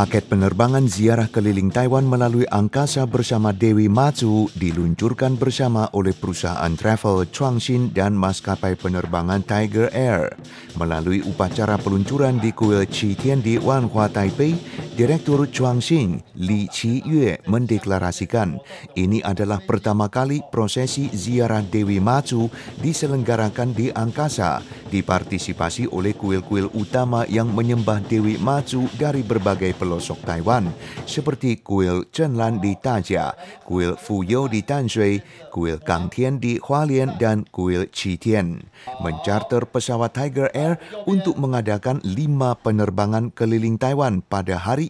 Paket penerbangan ziarah keliling Taiwan melalui angkasa bersama Dewi Matsu diluncurkan bersama oleh perusahaan travel Chuangxin dan maskapai penerbangan Tiger Air melalui upacara peluncuran di kuil Tian di Wanhua, Taipei Direktur Chuangxing Li Qiyue mendeklarasikan, ini adalah pertama kali prosesi ziarah Dewi Macu diselenggarakan di angkasa, dipartisipasi oleh kuil-kuil utama yang menyembah Dewi Macu dari berbagai pelosok Taiwan, seperti kuil Chenlan di Taja, kuil Fuyo di Tanshui, kuil Kang Tian di Hualien, dan kuil Qitian. Mencarter pesawat Tiger Air untuk mengadakan lima penerbangan keliling Taiwan pada hari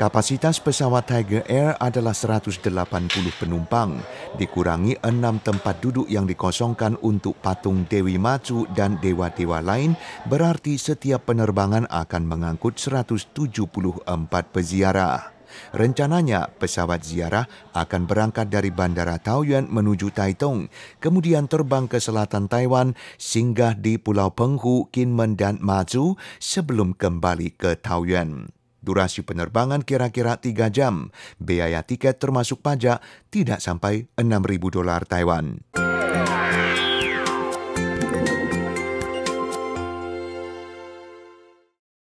Kapasitas pesawat Tiger Air adalah 180 penumpang, dikurangi enam tempat duduk yang dikosongkan untuk patung Dewi Macu dan dewa-dewa lain, berarti setiap penerbangan akan mengangkut 174 peziarah. Rencananya, pesawat ziarah akan berangkat dari Bandara Taoyuan menuju Taitung, kemudian terbang ke selatan Taiwan, singgah di Pulau Penghu, Kinmen, dan Mazu sebelum kembali ke Taoyuan. Durasi penerbangan kira-kira 3 jam. Biaya tiket termasuk pajak tidak sampai 6.000 dolar Taiwan.